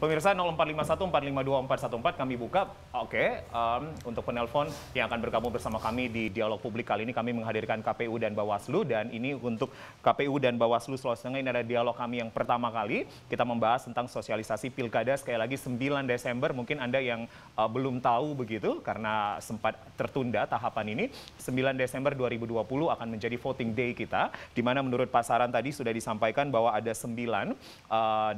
Pemirsa 0451452414 kami buka. Oke, okay, um, untuk penelpon yang akan bergabung bersama kami di dialog publik kali ini kami menghadirkan KPU dan Bawaslu dan ini untuk KPU dan Bawaslu Sulawesi Tengah ini ada dialog kami yang pertama kali. Kita membahas tentang sosialisasi pilkada sekali lagi 9 Desember mungkin Anda yang uh, belum tahu begitu karena sempat tertunda tahapan ini. 9 Desember 2020 akan menjadi voting day kita di mana menurut pasaran tadi sudah disampaikan bahwa ada 9 uh, eh,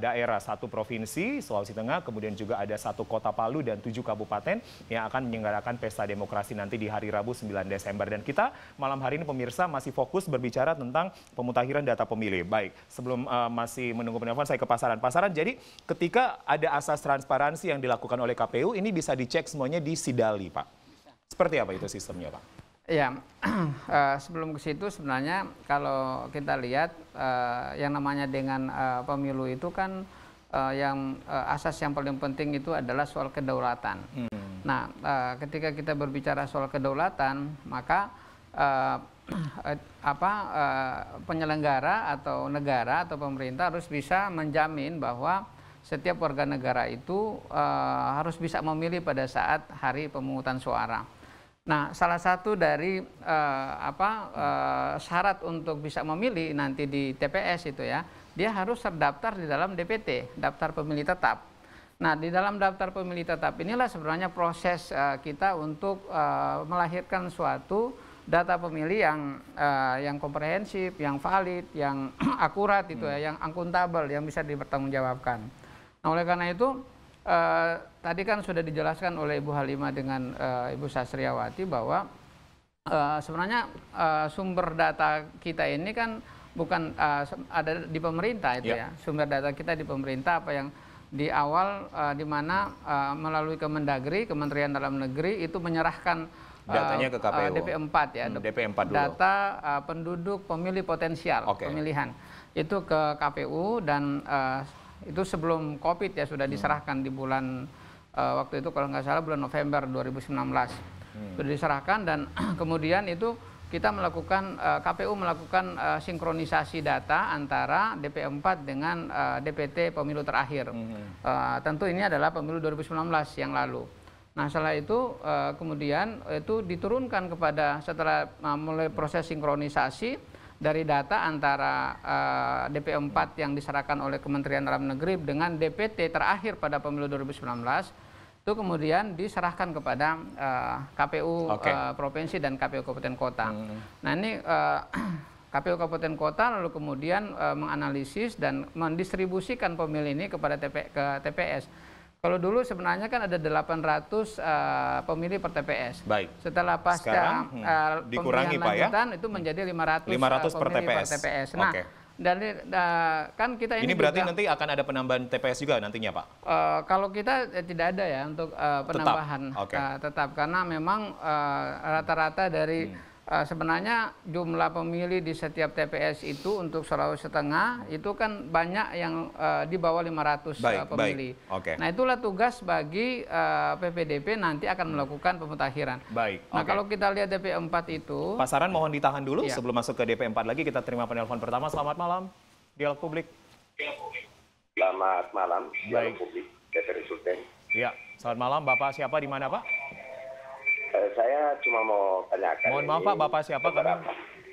daerah satu provinsi Sulawesi Tengah, kemudian juga ada satu kota Palu dan tujuh kabupaten yang akan menyelenggarakan pesta demokrasi nanti di hari Rabu 9 Desember. Dan kita malam hari ini pemirsa masih fokus berbicara tentang pemutakhiran data pemilih. Baik, sebelum uh, masih menunggu penelpon saya ke pasaran. Pasaran jadi ketika ada asas transparansi yang dilakukan oleh KPU ini bisa dicek semuanya di Sidali, Pak. Seperti apa itu sistemnya, Pak? Ya, eh, sebelum ke situ sebenarnya kalau kita lihat eh, yang namanya dengan pemilu itu kan uh, yang uh, asas yang paling penting itu adalah soal kedaulatan. Hmm. Nah, uh, ketika kita berbicara soal kedaulatan, maka uh, apa uh, penyelenggara atau negara atau pemerintah harus bisa menjamin bahwa setiap warga negara itu uh, harus bisa memilih pada saat hari pemungutan suara. Nah, salah satu dari uh, apa uh, syarat untuk bisa memilih nanti di TPS itu ya, dia harus terdaftar di dalam DPT, daftar pemilih tetap. Nah, di dalam daftar pemilih tetap inilah sebenarnya proses uh, kita untuk uh, melahirkan suatu data pemilih yang uh, yang komprehensif, yang valid, yang akurat itu ya, hmm. ya, yang akuntabel, yang bisa dipertanggungjawabkan. Nah, oleh karena itu uh, tadi kan sudah dijelaskan oleh Ibu Halima dengan uh, Ibu Sastriawati bahwa uh, sebenarnya uh, sumber data kita ini kan bukan uh, ada di pemerintah itu yeah. ya sumber data kita di pemerintah apa yang di awal uh, di mana uh, melalui Kemendagri Kementerian Dalam Negeri itu menyerahkan datanya ke KPU uh, DP4 ya hmm, DP4 dulu. data uh, penduduk pemilih potensial okay. pemilihan itu ke KPU dan uh, itu sebelum Covid ya sudah hmm. diserahkan hmm. di bulan uh, waktu itu kalau nggak salah bulan November 2019. Hmm. Sudah diserahkan dan kemudian itu kita melakukan uh, eh, KPU melakukan uh, sinkronisasi data antara DP4 dengan uh, DPT pemilu terakhir. -hmm. uh, tentu ini adalah pemilu 2019 yang lalu. Nah, setelah itu uh, kemudian itu diturunkan kepada setelah uh, mulai proses sinkronisasi dari data antara uh, eh, DP4 yang diserahkan oleh Kementerian Dalam Negeri dengan DPT terakhir pada pemilu 2019 itu kemudian diserahkan kepada uh, eh, KPU okay. uh, eh, provinsi dan KPU kabupaten kota. Hmm. Nah ini uh, KPU kabupaten kota lalu kemudian uh, menganalisis dan mendistribusikan pemilih ini kepada TP, ke TPS. Kalau dulu sebenarnya kan ada 800 uh, eh, pemilih per TPS. Baik. Setelah pasca Sekarang, hmm, uh, dikurangi Pak ya. itu menjadi 500, 500 uh, per, TPS. per TPS. Nah, okay. dari uh, kan kita ini Ini berarti juga, nanti akan ada penambahan TPS juga nantinya, Pak. Uh, kalau kita eh, tidak ada ya untuk uh, penambahan tetap. Okay. Uh, tetap karena memang rata-rata uh, dari hmm Eh, sebenarnya jumlah pemilih di setiap TPS itu untuk Sulawesi setengah itu kan banyak yang uh, di bawah 500 eh, baik, uh, pemilih. Baik. Okay. Nah itulah tugas bagi uh, PPDP nanti akan melakukan pemutakhiran. Baik. Nah okay. kalau kita lihat DP4 itu. Pasaran mohon ditahan dulu ya. sebelum masuk ke DP4 lagi kita terima penelpon pertama. Selamat malam dialog publik. Selamat malam dialog publik. Ya, selamat malam Bapak siapa di mana Pak? Eh, saya cuma mau tanyakan. Mohon maaf Pak, Bapak siapa kami?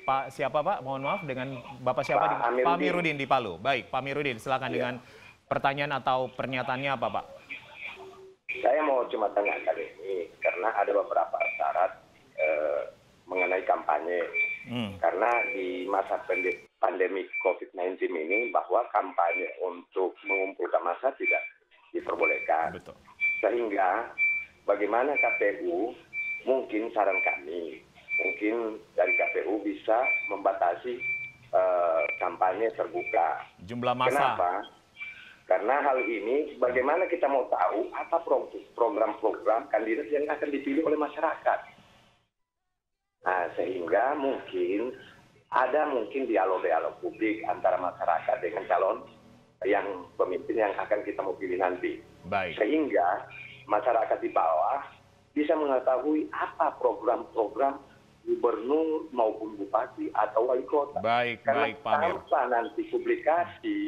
Pak siapa Pak? Mohon maaf dengan Bapak siapa? Pak, di, Amirudin. Pak Mirudin di Palu. Baik, Pak Mirudin, silakan ya. dengan pertanyaan atau pernyataannya apa Pak? Saya mau cuma tanyakan ini karena ada beberapa syarat eh, mengenai kampanye. Hmm. Karena di masa pandemi COVID-19 ini bahwa kampanye untuk mengumpulkan massa tidak diperbolehkan. Betul. Sehingga bagaimana KPU mungkin saran kami, mungkin dari KPU bisa membatasi uh, kampanye terbuka. Jumlah masa. Kenapa? Karena hal ini bagaimana kita mau tahu apa program-program kandidat yang akan dipilih oleh masyarakat. Nah, sehingga mungkin ada mungkin dialog-dialog publik antara masyarakat dengan calon yang pemimpin yang akan kita mau pilih nanti. Baik. Sehingga masyarakat di bawah bisa mengetahui apa program-program gubernur maupun bupati atau wali kota. Baik, Karena baik, Pak nanti publikasi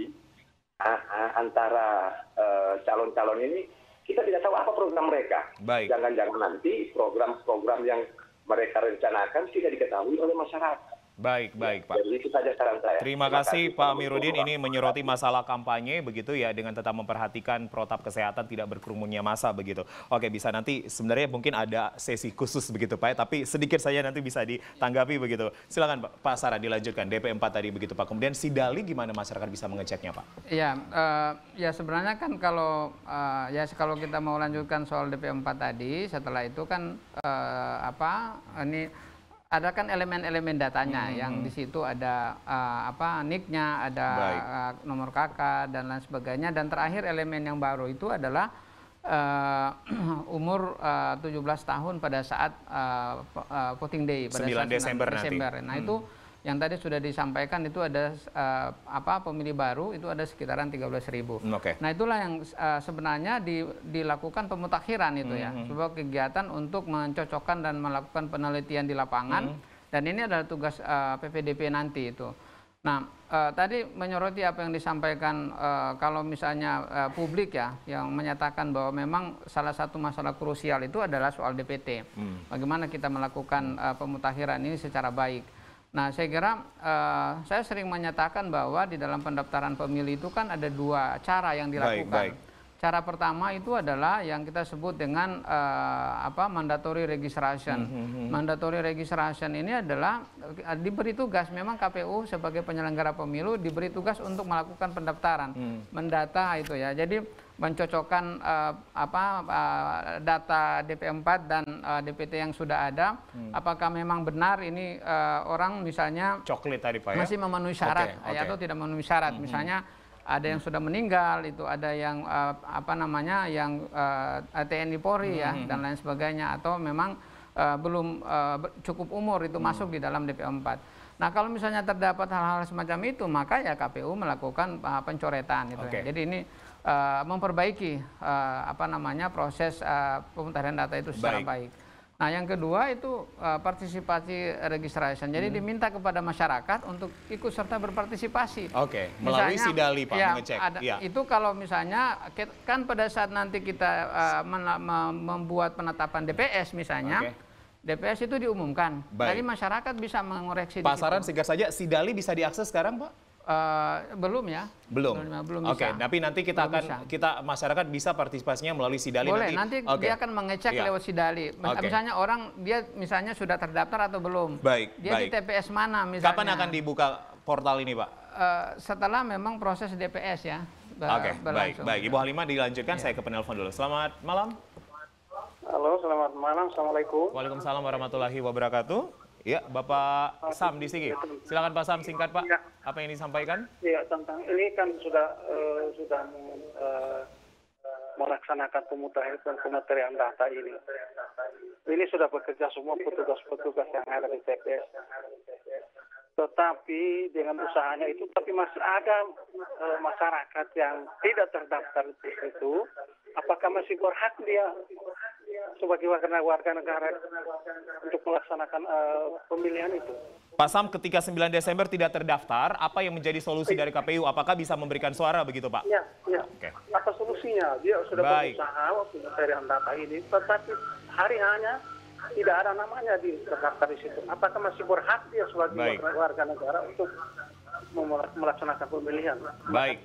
antara e, calon-calon uh, ini, kita tidak tahu apa program mereka. Jangan-jangan nanti program-program yang mereka rencanakan tidak diketahui oleh masyarakat. Baik, iya, baik Pak. Terima, kasih, Pak Amiruddin ini menyoroti masalah kampanye begitu ya dengan tetap memperhatikan protap kesehatan tidak berkerumunnya masa begitu. Oke, bisa nanti sebenarnya mungkin ada sesi khusus begitu Pak, ya. tapi sedikit saja nanti bisa ditanggapi begitu. Silakan Pak, Pak Sarah dilanjutkan DP 4 tadi begitu Pak. Kemudian Sidali gimana masyarakat bisa mengeceknya Pak? Iya, uh, ya sebenarnya kan kalau uh, ya kalau kita mau lanjutkan soal DP 4 tadi setelah itu kan uh, apa ini ada kan elemen-elemen datanya hmm. yang hmm. di situ ada uh, apa nicknya, ada uh, nomor KK dan lain sebagainya dan terakhir elemen yang baru itu adalah uh, umur uh, 17 tahun pada saat uh, uh, voting day pada 9 saat Desember, Desember. nanti. Nah hmm. itu yang tadi sudah disampaikan itu ada uh, apa pemilih baru itu ada sekitaran 13.000. ribu. Okay. Nah itulah yang uh, sebenarnya di, dilakukan pemutakhiran itu mm -hmm. ya mm-hmm. sebuah kegiatan untuk mencocokkan dan melakukan penelitian di lapangan mm -hmm. dan ini adalah tugas uh, eh, PPDP nanti itu. Nah uh, tadi menyoroti apa yang disampaikan uh, kalau misalnya uh, publik ya yang menyatakan bahwa memang salah satu masalah krusial itu adalah soal DPT. Mm. Bagaimana kita melakukan uh, pemutakhiran ini secara baik. Nah, saya kira uh, saya sering menyatakan bahwa di dalam pendaftaran pemilih itu kan ada dua cara yang dilakukan. Baik, baik. Cara pertama itu adalah yang kita sebut dengan uh, apa mandatory registration. Mm -hmm. Mandatory registration ini adalah eh, diberi tugas memang KPU sebagai penyelenggara pemilu diberi tugas untuk melakukan pendaftaran, mm. mendata itu ya. Jadi mencocokkan uh, eh, apa uh, data DP4 dan uh, eh, DPT yang sudah ada hmm. apakah memang benar ini uh, orang misalnya coklat tadi Pak ya? masih memenuhi syarat okay, ya, okay. atau tidak memenuhi syarat hmm. misalnya hmm. ada yang hmm. sudah meninggal itu ada yang uh, apa namanya yang uh, TNI Polri hmm. ya hmm, dan hmm. lain sebagainya atau memang uh, belum uh, cukup umur itu hmm. masuk di dalam DP4 Nah, kalau misalnya terdapat hal-hal semacam itu, maka ya KPU melakukan pencoretan gitu okay. ya. Jadi ini Eh, memperbaiki uh, apa namanya proses uh, data itu secara baik. baik. Nah, yang kedua itu uh, partisipasi registration. Jadi hmm. diminta kepada masyarakat untuk ikut serta berpartisipasi. Oke, okay. melalui misalnya, sidali Pak ya, mengecek. Ada, ya. Itu kalau misalnya kan pada saat nanti kita uh, membuat penetapan DPS misalnya okay. DPS itu diumumkan. Baik. Jadi masyarakat bisa mengoreksi Pasaran di saja, sidali bisa diakses sekarang, Pak? Eh, belum ya. Belum. Belum, ya, Oke, okay, tapi nanti kita belum akan bisa. kita masyarakat bisa partisipasinya melalui Sidali Boleh, nanti. nanti okay. dia akan mengecek yeah. lewat Sidali. Okay. Misalnya orang dia misalnya sudah terdaftar atau belum. Baik, Dia baik. di TPS mana misalnya. Kapan akan dibuka portal ini, Pak? Uh, setelah memang proses DPS ya. Oke, okay, baik, baik. Ibu Halimah dilanjutkan, yeah. saya ke penelpon dulu. Selamat malam. Halo, selamat malam. Assalamualaikum. Waalaikumsalam warahmatullahi wabarakatuh. Ya, Bapak Sam di sini. Silakan Pak Sam singkat Pak, ya. apa yang disampaikan? Iya, tentang ini kan sudah uh, sudah uh, melaksanakan pemutahiran dan pemeterian data ini. Ini sudah bekerja semua petugas-petugas yang ada di TPS tetapi dengan usahanya itu tapi masih ada e, masyarakat yang tidak terdaftar di situ apakah masih berhak dia sebagai warga warga negara untuk melaksanakan e, pemilihan itu Pak Sam ketika 9 Desember tidak terdaftar apa yang menjadi solusi dari KPU apakah bisa memberikan suara begitu Pak Ya, ya. Okay. apa solusinya dia sudah Baik. berusaha dari data ini tetapi hari hanya tidak ada namanya di terdaftar di situ. Apakah masih berhak dia ya sebagai Baik. warga negara untuk melaksanakan pemilihan. Baik.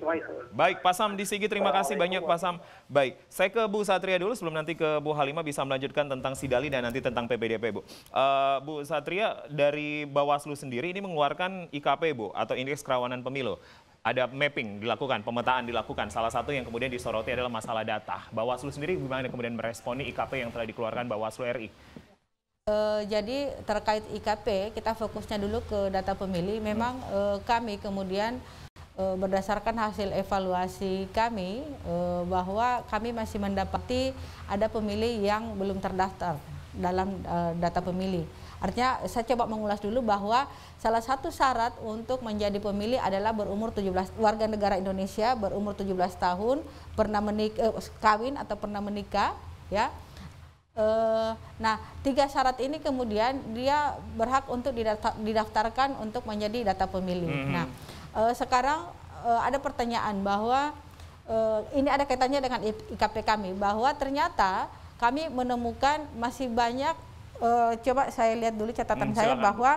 Baik, Pak Sam di Sigi terima kasih banyak Pak Sam. Baik, saya ke Bu Satria dulu sebelum nanti ke Bu Halima bisa melanjutkan tentang Sidali dan nanti tentang PPDP Bu. Uh, Bu Satria dari Bawaslu sendiri ini mengeluarkan IKP Bu atau Indeks Kerawanan Pemilu. Ada mapping dilakukan, pemetaan dilakukan. Salah satu yang kemudian disoroti adalah masalah data. Bawaslu sendiri bagaimana kemudian meresponi IKP yang telah dikeluarkan Bawaslu RI? E, jadi terkait IKP kita fokusnya dulu ke data pemilih. Hmm. Memang e, kami kemudian e, berdasarkan hasil evaluasi kami e, bahwa kami masih mendapati ada pemilih yang belum terdaftar dalam e, data pemilih. Artinya saya coba mengulas dulu bahwa salah satu syarat untuk menjadi pemilih adalah berumur 17 warga negara Indonesia berumur 17 tahun pernah menikah, eh, kawin atau pernah menikah ya Eh, nah, tiga syarat ini kemudian dia berhak untuk didaftarkan untuk menjadi data pemilih. Mm -hmm. Nah, eh, sekarang eh, ada pertanyaan bahwa ini ada kaitannya dengan IKP kami bahwa ternyata kami menemukan masih banyak coba saya lihat dulu catatan hmm, saya bahwa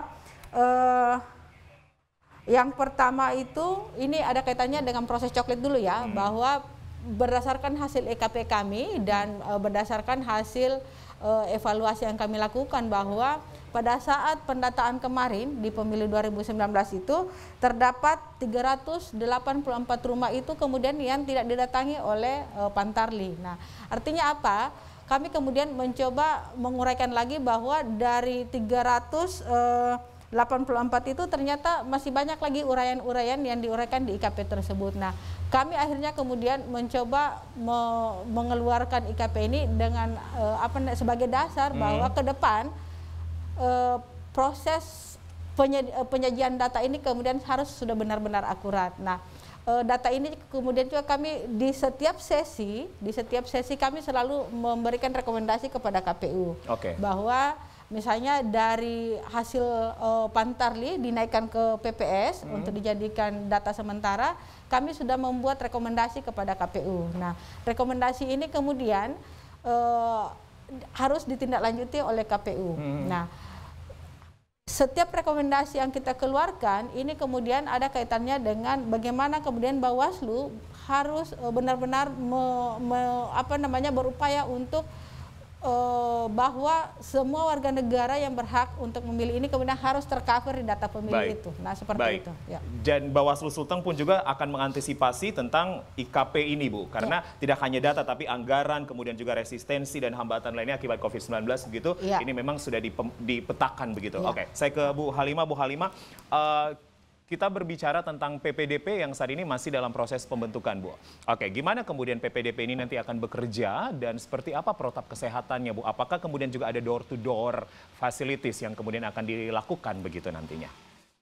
yang pertama itu ini ada kaitannya dengan proses coklat dulu ya hmm. bahwa berdasarkan hasil EKP kami dan uh, berdasarkan hasil uh, evaluasi yang kami lakukan bahwa pada saat pendataan kemarin di pemilu 2019 itu terdapat 384 rumah itu kemudian yang tidak didatangi oleh uh, eh, Pantarli. Nah, artinya apa? Kami kemudian mencoba menguraikan lagi bahwa dari 300 uh, 84 itu ternyata masih banyak lagi uraian-uraian yang diuraikan di IKP tersebut. Nah, kami akhirnya kemudian mencoba me mengeluarkan IKP ini dengan e, apa sebagai dasar hmm. bahwa ke depan e, proses eh, penyajian data ini kemudian harus sudah benar-benar akurat. Nah, e, data ini kemudian juga kami di setiap sesi, di setiap sesi kami selalu memberikan rekomendasi kepada KPU okay. bahwa Misalnya dari hasil uh, Pantarli dinaikkan ke PPS hmm. untuk dijadikan data sementara, kami sudah membuat rekomendasi kepada KPU. Nah, rekomendasi ini kemudian uh, harus ditindaklanjuti oleh KPU. Hmm. Nah, setiap rekomendasi yang kita keluarkan ini kemudian ada kaitannya dengan bagaimana kemudian Bawaslu harus eh, benar-benar me, me, apa namanya berupaya untuk uh, bahwa semua warga negara yang berhak untuk memilih ini kemudian harus tercover di data pemilih Baik. itu. Nah, seperti Baik. itu. Ya. Dan Bawaslu Sulteng pun juga akan mengantisipasi tentang IKP ini, Bu. Karena ya. tidak hanya data tapi anggaran, kemudian juga resistensi dan hambatan lainnya akibat COVID-19 begitu. Ya. Ini memang sudah dipetakan begitu. Ya. Oke, saya ke Bu Halima, Bu Halima. uh, eh, kita berbicara tentang PPDP yang saat ini masih dalam proses pembentukan, Bu. Oke, gimana kemudian PPDP ini nanti akan bekerja dan seperti apa protap kesehatannya, Bu? Apakah kemudian juga ada door-to-door -door facilities yang kemudian akan dilakukan begitu nantinya?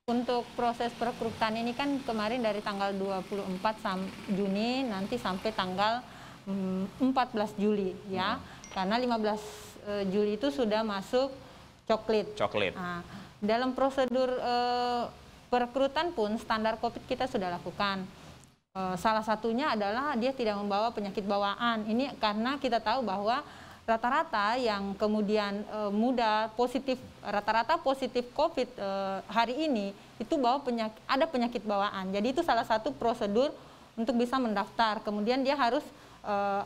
Untuk proses perekrutan ini kan kemarin dari tanggal 24 Juni nanti sampai tanggal 14 mm, Juli ya. Hmm. Karena 15 e, Juli itu sudah masuk coklat. Coklit. Nah, dalam prosedur eh, Perekrutan pun standar COVID kita sudah lakukan. E, salah satunya adalah dia tidak membawa penyakit bawaan. Ini karena kita tahu bahwa rata-rata yang kemudian e, muda positif rata-rata positif COVID e, hari ini itu bawa penyakit ada penyakit bawaan. Jadi itu salah satu prosedur untuk bisa mendaftar. Kemudian dia harus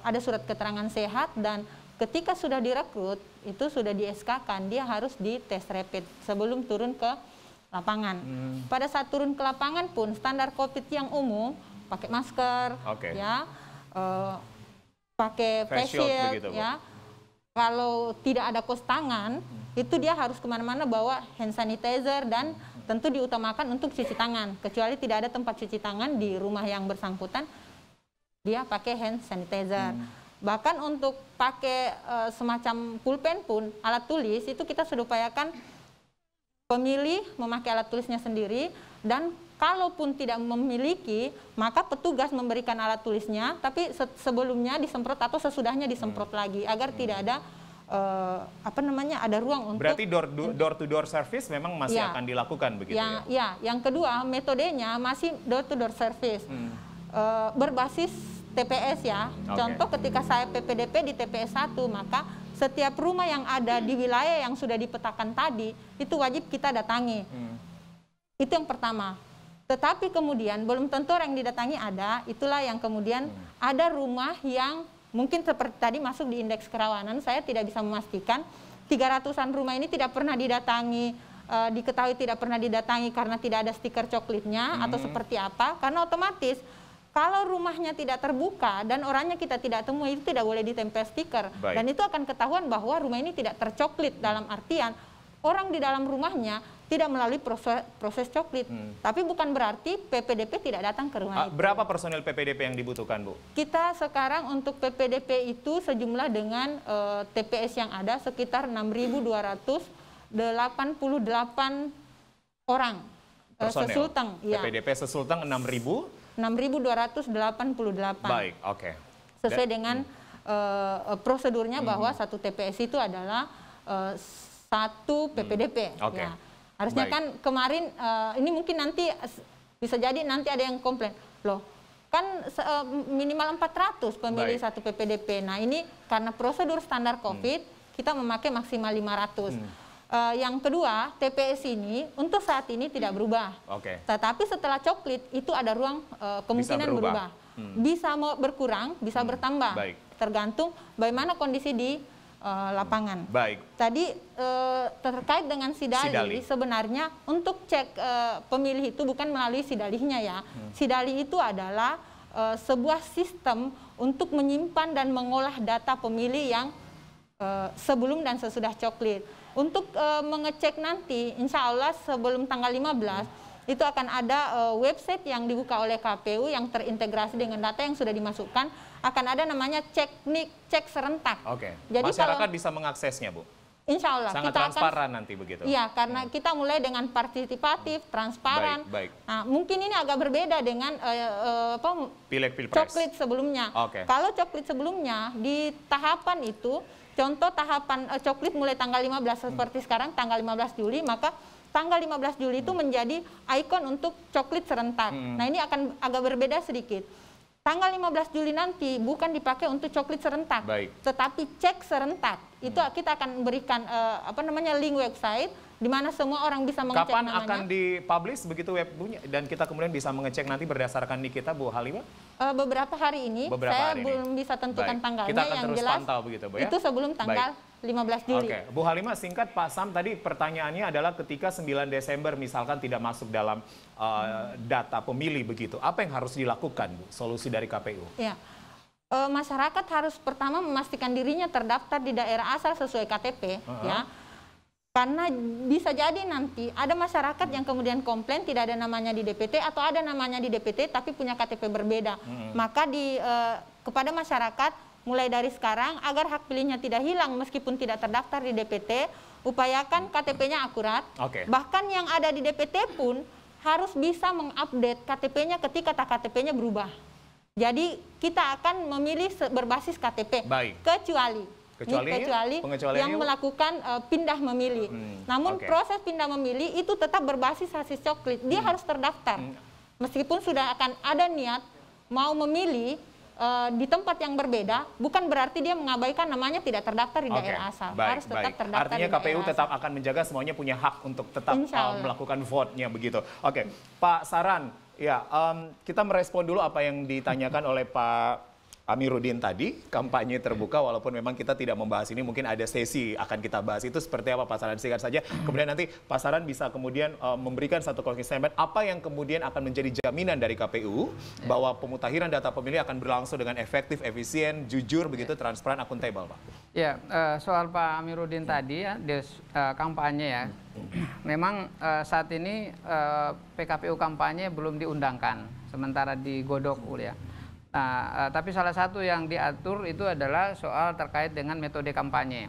ada surat keterangan sehat dan ketika sudah direkrut itu sudah di SK-kan dia harus di tes rapid sebelum turun ke lapangan. Hmm. Pada saat turun ke lapangan pun standar COVID yang umum pakai masker, okay. ya, uh, pakai face shield, ya. Bu. Kalau tidak ada kos tangan, hmm. itu dia harus kemana-mana bawa hand sanitizer dan tentu diutamakan untuk cuci tangan. Kecuali tidak ada tempat cuci tangan di rumah yang bersangkutan, dia pakai hand sanitizer. Hmm. Bahkan untuk pakai e, semacam pulpen pun, alat tulis itu kita sudah upayakan Pemilih memakai alat tulisnya sendiri dan kalaupun tidak memiliki, maka petugas memberikan alat tulisnya, tapi sebelumnya disemprot atau sesudahnya disemprot hmm. lagi agar hmm. tidak ada uh, apa namanya ada ruang untuk berarti door door to door service memang masih ya, akan dilakukan begitu ya, ya? Ya, yang kedua metodenya masih door to door service hmm. uh, berbasis TPS ya. Hmm, okay. Contoh ketika saya PPDP di TPS 1 maka setiap rumah yang ada di wilayah yang sudah dipetakan tadi itu wajib kita datangi. Hmm. Itu yang pertama. Tetapi kemudian belum tentu orang yang didatangi ada, itulah yang kemudian hmm. ada rumah yang mungkin seperti tadi masuk di indeks kerawanan, saya tidak bisa memastikan 300-an rumah ini tidak pernah didatangi, e, diketahui tidak pernah didatangi karena tidak ada stiker coklitnya hmm. atau seperti apa, karena otomatis kalau rumahnya tidak terbuka dan orangnya kita tidak temui itu tidak boleh ditempel stiker dan itu akan ketahuan bahwa rumah ini tidak tercoklit dalam artian orang di dalam rumahnya tidak melalui proses, proses coklit. Hmm. Tapi bukan berarti PPDP tidak datang ke rumah uh, itu. Berapa personil PPDP yang dibutuhkan, Bu? Kita sekarang untuk PPDP itu sejumlah dengan uh, eh, TPS yang ada sekitar 6.288 orang. Eh, personil. Uh, sesulteng. PPDP ya. sesulteng 6.000 6.288. Baik, oke. Okay. Sesuai dengan hmm. uh, prosedurnya hmm. bahwa satu TPS itu adalah uh, satu PPDP. Hmm. Oke. Okay. Ya. Harusnya Baik. kan kemarin uh, ini mungkin nanti bisa jadi nanti ada yang komplain. Loh, kan uh, minimal 400 pemilih satu PPDP. Nah, ini karena prosedur standar hmm. Covid hmm. kita memakai maksimal 500. Hmm. Uh, yang kedua, TPS ini untuk saat ini tidak hmm. berubah. Oke. Okay. Tetapi setelah coklit itu ada ruang uh, kemungkinan bisa berubah. berubah. Hmm. Bisa mau berkurang, bisa hmm. bertambah. Baik. Tergantung bagaimana kondisi di uh, lapangan. Baik. Tadi uh, terkait dengan sidali, sidali, sebenarnya untuk cek uh, pemilih itu bukan melalui sidalihnya ya. Hmm. Sidali itu adalah uh, sebuah sistem untuk menyimpan dan mengolah data pemilih yang uh, sebelum dan sesudah coklit. Untuk uh, mengecek nanti, insya Allah sebelum tanggal 15, itu akan ada uh, website yang dibuka oleh KPU yang terintegrasi dengan data yang sudah dimasukkan. Akan ada namanya cek nik, cek serentak. Oke. Jadi masyarakat kalau, bisa mengaksesnya, Bu. Insya Allah. Sangat kita transparan akan, nanti begitu. Iya, karena hmm. kita mulai dengan partisipatif, hmm. transparan. Baik, baik. Nah, mungkin ini agak berbeda dengan uh, uh, apa, Pilek, pilpres. coklit sebelumnya. Okay. Kalau coklit sebelumnya, di tahapan itu Contoh tahapan uh, coklit mulai tanggal 15 hmm. seperti sekarang tanggal 15 Juli maka tanggal 15 Juli itu hmm. menjadi ikon untuk coklit serentak. Hmm. Nah, ini akan agak berbeda sedikit. Tanggal 15 Juli nanti bukan dipakai untuk coklit serentak, Baik. tetapi cek serentak. Itu hmm. kita akan berikan uh, apa namanya link website di mana semua orang bisa mengecek Kapan namanya. akan dipublish begitu web dan kita kemudian bisa mengecek nanti berdasarkan di kita Bu Halimah? Uh, beberapa hari ini beberapa saya hari belum ini. bisa tentukan Baik. tanggalnya kita akan yang terus jelas pantau begitu, Bu, ya? itu sebelum tanggal Baik. 15 Juli. Oke, Bu Halima singkat Pak Sam tadi pertanyaannya adalah ketika 9 Desember misalkan tidak masuk dalam uh, data pemilih begitu, apa yang harus dilakukan Bu? Solusi dari KPU? Ya. E, masyarakat harus pertama memastikan dirinya terdaftar di daerah asal sesuai KTP uh -huh. ya uh-huh. Karena bisa jadi nanti ada masyarakat yang kemudian komplain tidak ada namanya di DPT atau ada namanya di DPT tapi punya KTP berbeda. Hmm. Maka di eh, kepada masyarakat mulai dari sekarang agar hak pilihnya tidak hilang meskipun tidak terdaftar di DPT, upayakan KTP-nya akurat. Okay. Bahkan yang ada di DPT pun harus bisa mengupdate KTP-nya ketika KTP-nya berubah. Jadi kita akan memilih berbasis KTP. Baik. Kecuali kecuali, eh, kecuali yang melakukan uh, pindah memilih. Hmm, Namun okay. proses pindah memilih itu tetap berbasis hasil coklit. Dia hmm. harus terdaftar. Hmm. Meskipun sudah akan ada niat mau memilih uh, di tempat yang berbeda, bukan berarti dia mengabaikan namanya tidak terdaftar di okay. daerah asal. Baik, harus tetap baik. terdaftar. Artinya di KPU asal. tetap akan menjaga semuanya punya hak untuk tetap uh, melakukan vote-nya begitu. Oke, okay. Pak Saran, ya um, kita merespon dulu apa yang ditanyakan oleh Pak Amiruddin tadi, kampanye terbuka walaupun memang kita tidak membahas ini, mungkin ada sesi akan kita bahas itu seperti apa pasaran singkat saja. Kemudian nanti pasaran bisa kemudian uh, memberikan satu closing apa yang kemudian akan menjadi jaminan dari KPU bahwa pemutahiran data pemilih akan berlangsung dengan efektif, efisien, jujur, begitu ya. transparan, akuntabel, Pak. Ya, uh, soal Pak Amiruddin tadi ya, di uh, eh, kampanye ya. Memang uh, saat ini uh, PKPU kampanye belum diundangkan, sementara digodok ya. Nah, eh, tapi salah satu yang diatur itu adalah soal terkait dengan metode kampanye.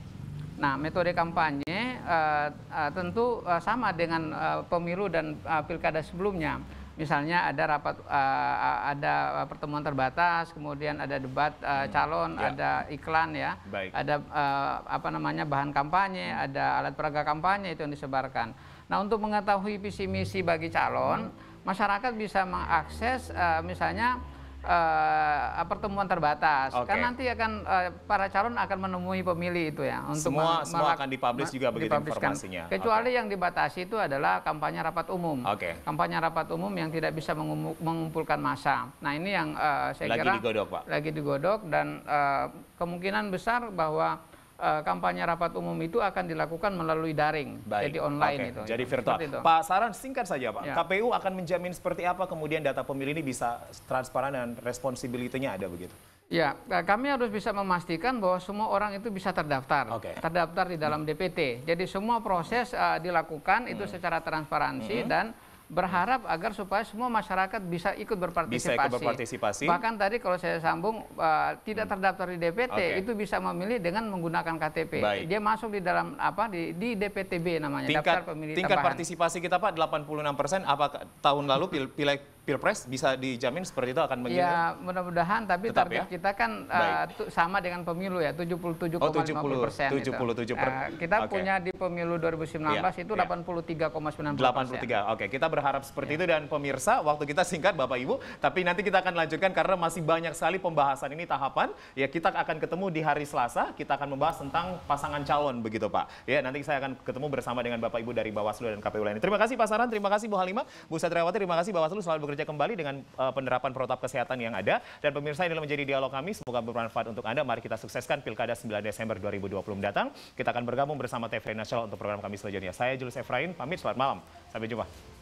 Nah, metode kampanye uh, uh, tentu uh, sama dengan uh, pemilu dan uh, pilkada sebelumnya. Misalnya ada rapat, uh, ada pertemuan terbatas, kemudian ada debat uh, calon, ya. ada iklan ya, Baik. ada uh, apa namanya bahan kampanye, hmm. ada alat peraga kampanye itu yang disebarkan. Nah, untuk mengetahui visi misi bagi calon, hmm. masyarakat bisa mengakses uh, misalnya uh, pertemuan terbatas. Okay. Kan nanti akan uh, para calon akan menemui pemilih itu ya untuk semua semua akan dipublish juga begitu informasinya. Kecuali okay. yang dibatasi itu adalah kampanye rapat umum. Okay. Kampanye rapat umum yang tidak bisa mengumpulkan massa. Nah, ini yang uh, saya lagi kira lagi digodok, Pak. Lagi digodok dan uh, kemungkinan besar bahwa Eh, kampanye rapat umum itu akan dilakukan melalui daring, Baik. jadi online okay. itu. Jadi virtual. itu. Pak Saran singkat saja Pak, ya. KPU akan menjamin seperti apa kemudian data pemilih ini bisa transparan dan responsibilitasnya ada begitu? Ya, eh, kami harus bisa memastikan bahwa semua orang itu bisa terdaftar, okay. terdaftar di dalam hmm. DPT. Jadi semua proses uh, dilakukan hmm. itu secara transparansi hmm. dan berharap agar supaya semua masyarakat bisa ikut berpartisipasi. Bisa ikut berpartisipasi. Bahkan tadi kalau saya sambung uh, tidak hmm. terdaftar di DPT okay. itu bisa memilih dengan menggunakan KTP. Baik. Dia masuk di dalam apa di, di DPTB namanya tingkat, daftar pemilih tingkat tambahan. partisipasi kita Pak 86 persen. apa tahun lalu pilek pilpres bisa dijamin seperti itu akan menjadi Ya mudah-mudahan tapi Tetap target ya? kita kan uh, sama dengan pemilu ya 77,5 oh, persen Oh itu. per, uh, kita okay. punya di pemilu 2019 yeah, itu yeah. Ya. puluh 83, oke okay. kita berharap seperti yeah. itu dan pemirsa waktu kita singkat Bapak Ibu tapi nanti kita akan lanjutkan karena masih banyak sekali pembahasan ini tahapan ya kita akan ketemu di hari Selasa kita akan membahas tentang pasangan calon begitu Pak ya nanti saya akan ketemu bersama dengan Bapak Ibu dari Bawaslu dan KPU lainnya terima kasih Pak Saran terima kasih Bu Halimah Bu Satriawati terima kasih Bawaslu selalu bekerja bekerja kembali dengan uh, penerapan protap kesehatan yang ada. Dan pemirsa ini menjadi dialog kami. Semoga bermanfaat untuk Anda. Mari kita sukseskan Pilkada 9 Desember 2020 mendatang. Kita akan bergabung bersama TVRI Nasional untuk program kami selanjutnya. Saya Julius Efrain, pamit. Selamat malam. Sampai jumpa.